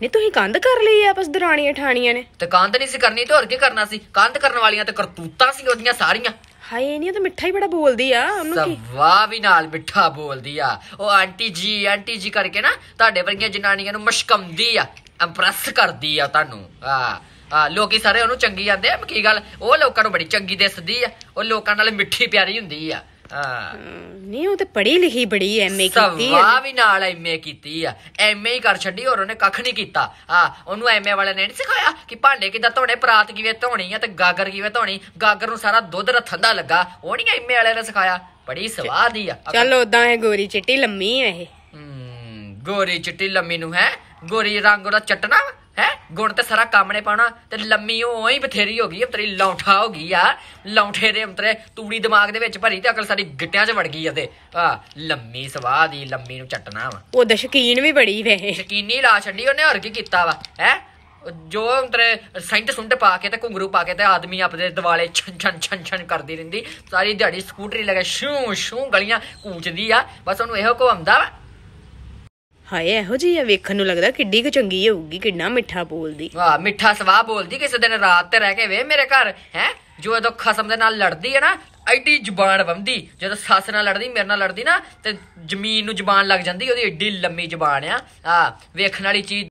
ਤੂੰ ਤੁਸੀਂ ਕੰਧ ਕਰ ਲਈ ਆ ਬਸ ਦਰਾਣੀਆਂ ਠਾਣੀਆਂ ਨੇ ਤੇ ਕੰਧ ਨਹੀਂ ਸੀ ਕਰਨੀ ਤੇ ਹੋਰ ਕੀ ਕਰਨਾ ਸੀ ਕੰਧ ਕਰਨ ਵਾਲੀਆਂ ਤੇ ਕਰਤੂਤਾਂ ਸੀ ਉਹਦੀਆਂ ਸਾਰੀਆਂ ਹਾਏ ਨਹੀਂ ਉਹ ਤਾਂ ਮਿੱਠਾ ਹੀ ਬੜਾ ਬੋਲਦੀ ਆ ਉਹਨੂੰ ਕੀ ਵਾਹ ਵੀ ਨਾਲ ਮਿੱਠਾ ਬੋਲਦੀ ਆ ਉਹ ਆਂਟੀ ਜੀ ਆਂਟੀ ਜੀ ਕਰਕੇ ਨਾ ਤੁਹਾਡੇ ਵਰਗੀਆਂ ਜਨਾਨੀਆਂ ਨੂੰ ਮਸ਼ਕਮਦੀ ਆ ਇੰਪ੍ਰੈਸ ਕਰਦੀ ਆ ਤੁਹਾਨੂੰ ਆ ਆ ਲੋਕੀ ਸਾਰੇ ਉਹਨੂੰ ਚੰਗੀ ਜਾਂਦੇ ਆ ਕੀ ਗੱਲ ਉਹ ਲੋਕਾਂ ਨੂੰ ਬੜੀ ਚੰਗੀ ਦਿਸਦੀ ਆ ਉਹ ਲੋਕਾਂ ਨਾਲ ਮਿੱਠੀ ਪਿਆਰੀ ਹੁੰਦੀ ਆ ਹਾਂ ਨਹੀਂ ਉਹ ਤੇ ਪੜ੍ਹੀ ਲਿਖੀ ਬੜੀ ਐਮਏ ਕੀਤੀ ਆ ਸਵਾ ਵੀ ਨਾਲ ਐਮਏ ਕੀਤੀ ਆ ਐਮਏ ਹੀ ਕਰ ਛੱਡੀ ਹੋਰ ਉਹਨੇ ਕੱਖ ਨਹੀਂ ਕੀਤਾ ਆ ਉਹਨੂੰ ਐਮਏ ਵਾਲੇ ਨੇ ਨਹੀਂ ਸਿਖਾਇਆ ਕਿ ਭਾਂਡੇ ਕਿਦਾਂ ਧੋਣੇ ਪਰਾਤ ਕਿਵੇਂ ਧੋਣੀ ਆ ਤੇ ਗਾਗਰ ਕਿਵੇਂ ਧੋਣੀ ਗਾਗਰ ਨੂੰ ਸਾਰਾ ਦੁੱਧ ਦਾ ਲੱਗਾ ਉਹ ਨਹੀਂ ਐਮਏ ਵਾਲੇ ਨੇ ਸਿਖਾਇਆ ਬੜੀ ਸਵਾ ਦੀ ਆ ਚੱਲ ਉਦਾਂ ਇਹ ਗੋਰੀ ਚਿੱਟੀ ਲੰਮੀ ਆ ਇਹ ਗੋਰੀ ਚਿੱਟੀ ਲੰਮੀ ਨੂੰ ਹੈ ਗੋਰੀ ਰੰਗ ਉਹਦਾ ਚਟਣਾ ਹੈ ਗੁਣ ਤੇ ਸਾਰਾ ਕੰਮ ਨੇ ਪਾਉਣਾ ਤੇ ਲੰਮੀ ਉਹ ਹੀ ਬਥੇਰੀ ਹੋ ਗਈ ਤੇਰੀ ਲੌਂਠਾ ਹੋ ਗਈ ਆ ਲੌਂਠੇ ਦੇ ਅੰਤਰੇ ਤੂੜੀ ਦਿਮਾਗ ਦੇ ਵਿੱਚ ਭਰੀ ਤੇ ਅਕਲ ਸਾਡੀ ਗਿੱਟਿਆਂ 'ਚ ਵੜ ਗਈ ਅਦੇ ਆ ਲੰਮੀ ਸਵਾਹ ਦੀ ਲੰਮੀ ਨੂੰ ਚੱਟਣਾ ਵਾ ਉਹ ਦਸ਼ਕੀਨ ਵੀ ਬੜੀ ਵੇ ਸ਼ਕੀਨੀ ਲਾ ਛੱਡੀ ਉਹਨੇ ਹੋਰ ਕੀ ਕੀਤਾ ਵਾ ਹੈ ਜੋ ਅੰਤਰੇ ਸੈਂਟ ਸੁੰਟ ਪਾ ਕੇ ਤੇ ਘੁੰਗਰੂ ਪਾ ਕੇ ਤੇ ਆਦਮੀ ਆਪਦੇ ਦਿਵਾਲੇ ਛਨ ਛਨ ਛਨ ਛਨ ਕਰਦੀ ਰਹਿੰਦੀ ਸਾਰੀ ਦਿਹਾੜੀ ਸਕੂਟਰੀ ਲਗਾ ਸ਼ੂ ਸ਼ੂ ਗਲੀਆਂ ਕੂਚਦੀ ਆ ਬਸ ਉਹਨੂੰ ਇਹੋ ਕੋ ਆਉਂਦਾ ਵਾ ਹਾਏ ਇਹੋ ਜੀ ਆ ਵੇਖਣ ਨੂੰ ਲੱਗਦਾ ਕਿੱਡੀ ਕੁ ਚੰਗੀ ਹੋਊਗੀ ਕਿੰਨਾ ਮਿੱਠਾ ਬੋਲਦੀ ਵਾਹ ਮਿੱਠਾ ਸਵਾਹ ਬੋਲਦੀ ਕਿਸੇ ਦਿਨ ਰਾਤ ਤੇ ਰਹਿ ਕੇ ਵੇ ਮੇਰੇ ਘਰ ਹੈ ਜੋ ਇਹਦੋਂ ਖਸਮ ਦੇ ਨਾਲ ਲੜਦੀ ਹੈ ਨਾ ਐਡੀ ਜ਼ੁਬਾਨ ਵੰਦੀ ਜਦੋਂ ਸੱਸ ਨਾਲ ਲੜਦੀ ਮੇਰੇ ਨਾਲ ਲੜਦੀ ਨਾ ਤੇ ਜ਼ਮੀਨ ਨੂੰ ਜ਼ੁਬਾਨ ਲੱਗ ਜਾਂਦੀ ਉਹਦੀ ਐਡੀ ਲੰਮੀ ਜ਼ੁਬਾਨ ਆ ਆ ਵੇਖਣ ਵਾਲੀ ਚੀਜ਼